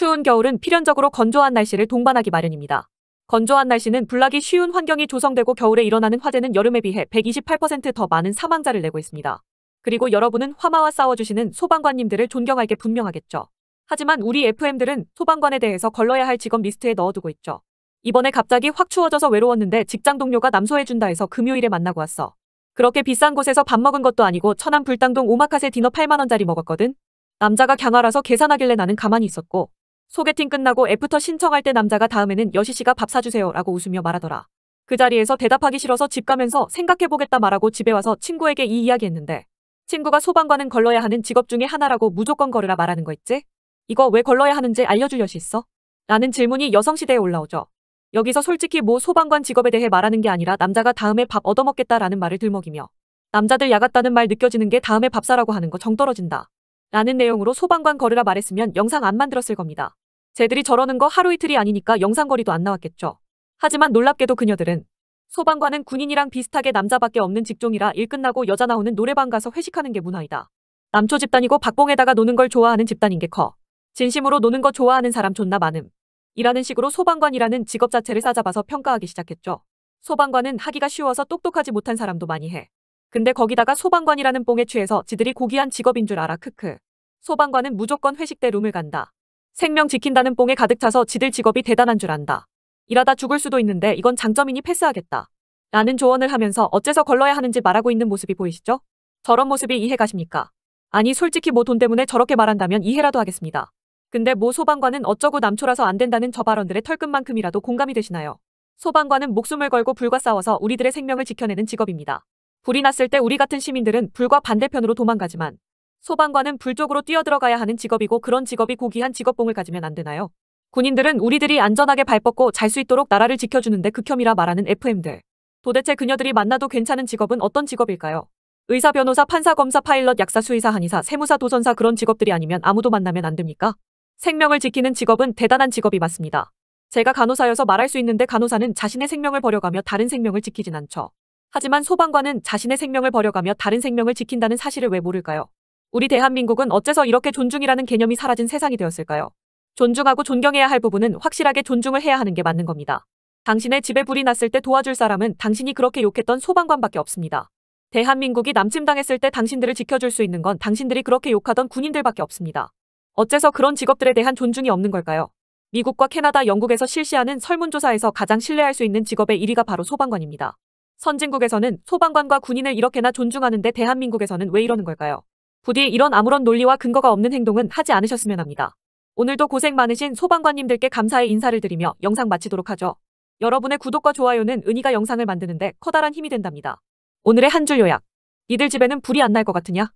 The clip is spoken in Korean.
추운 겨울은 필연적으로 건조한 날씨를 동반하기 마련입니다. 건조한 날씨는 불나기 쉬운 환경이 조성되고 겨울에 일어나는 화재는 여름에 비해 128%더 많은 사망자를 내고 있습니다. 그리고 여러분은 화마와 싸워주시는 소방관님들을 존경할 게 분명하겠죠. 하지만 우리 FM들은 소방관에 대해서 걸러야 할 직업 리스트에 넣어두고 있죠. 이번에 갑자기 확 추워져서 외로웠는데 직장 동료가 남소해준다 해서 금요일에 만나고 왔어. 그렇게 비싼 곳에서 밥 먹은 것도 아니고 천안 불당동 오마카세 디너 8만원짜리 먹었거든. 남자가 경화라서 계산하길래 나는 가만히 있었고 소개팅 끝나고 애프터 신청할 때 남자가 다음에는 여시 씨가 밥 사주세요 라고 웃으며 말하더라. 그 자리에서 대답하기 싫어서 집 가면서 생각해보겠다 말하고 집에 와서 친구에게 이 이야기했는데 친구가 소방관은 걸러야 하는 직업 중에 하나라고 무조건 걸으라 말하는 거 있지? 이거 왜 걸러야 하는지 알려줄 여시 있어? 라는 질문이 여성시대에 올라오죠. 여기서 솔직히 뭐 소방관 직업에 대해 말하는 게 아니라 남자가 다음에 밥 얻어먹겠다라는 말을 들먹이며 남자들 야갔다는 말 느껴지는 게 다음에 밥 사라고 하는 거 정떨어진다. 라는 내용으로 소방관 걸으라 말했으면 영상 안 만들었을 겁니다. 쟤들이 저러는 거 하루 이틀이 아니니까 영상거리도 안 나왔겠죠. 하지만 놀랍게도 그녀들은 소방관은 군인이랑 비슷하게 남자밖에 없는 직종이라 일 끝나고 여자 나오는 노래방 가서 회식하는 게 문화이다. 남초 집단이고 박봉에다가 노는 걸 좋아하는 집단인 게 커. 진심으로 노는 거 좋아하는 사람 존나 많음. 이라는 식으로 소방관이라는 직업 자체를 싸잡아서 평가하기 시작했죠. 소방관은 하기가 쉬워서 똑똑하지 못한 사람도 많이 해. 근데 거기다가 소방관이라는 뽕에 취해서 지들이 고귀한 직업인 줄 알아 크크. 소방관은 무조건 회식 때 룸을 간다. 생명 지킨다는 뽕에 가득 차서 지들 직업이 대단한 줄 안다. 일하다 죽을 수도 있는데 이건 장점이니 패스하겠다. 라는 조언을 하면서 어째서 걸러야 하는지 말하고 있는 모습이 보이시죠? 저런 모습이 이해가십니까? 아니 솔직히 뭐 돈 때문에 저렇게 말한다면 이해라도 하겠습니다. 근데 모 소방관은 어쩌고 남초라서 안 된다는 저 발언들의 털끝만큼이라도 공감이 되시나요? 소방관은 목숨을 걸고 불과 싸워서 우리들의 생명을 지켜내는 직업입니다. 불이 났을 때 우리 같은 시민들은 불과 반대편으로 도망가지만 소방관은 불 쪽으로 뛰어들어가야 하는 직업이고 그런 직업이 고귀한 직업봉을 가지면 안 되나요? 군인들은 우리들이 안전하게 발 뻗고 잘 수 있도록 나라를 지켜주는데 극혐이라 말하는 FM들. 도대체 그녀들이 만나도 괜찮은 직업은 어떤 직업일까요? 의사, 변호사, 판사, 검사, 파일럿, 약사, 수의사, 한의사, 세무사, 도전사 그런 직업들이 아니면 아무도 만나면 안 됩니까? 생명을 지키는 직업은 대단한 직업이 맞습니다. 제가 간호사여서 말할 수 있는데 간호사는 자신의 생명을 버려가며 다른 생명을 지키진 않죠. 하지만 소방관은 자신의 생명을 버려가며 다른 생명을 지킨다는 사실을 왜 모를까요? 우리 대한민국은 어째서 이렇게 존중이라는 개념이 사라진 세상이 되었을까요? 존중하고 존경해야 할 부분은 확실하게 존중을 해야 하는 게 맞는 겁니다. 당신의 집에 불이 났을 때 도와줄 사람은 당신이 그렇게 욕했던 소방관밖에 없습니다. 대한민국이 남침당했을 때 당신들을 지켜줄 수 있는 건 당신들이 그렇게 욕하던 군인들밖에 없습니다. 어째서 그런 직업들에 대한 존중이 없는 걸까요? 미국과 캐나다, 영국에서 실시하는 설문조사에서 가장 신뢰할 수 있는 직업의 1위가 바로 소방관입니다. 선진국에서는 소방관과 군인을 이렇게나 존중하는데 대한민국에서는 왜 이러는 걸까요? 부디 이런 아무런 논리와 근거가 없는 행동은 하지 않으셨으면 합니다. 오늘도 고생 많으신 소방관님들께 감사의 인사를 드리며 영상 마치도록 하죠. 여러분의 구독과 좋아요는 은희가 영상을 만드는데 커다란 힘이 된답니다. 오늘의 한 줄 요약. 이들 집에는 불이 안 날 것 같으냐?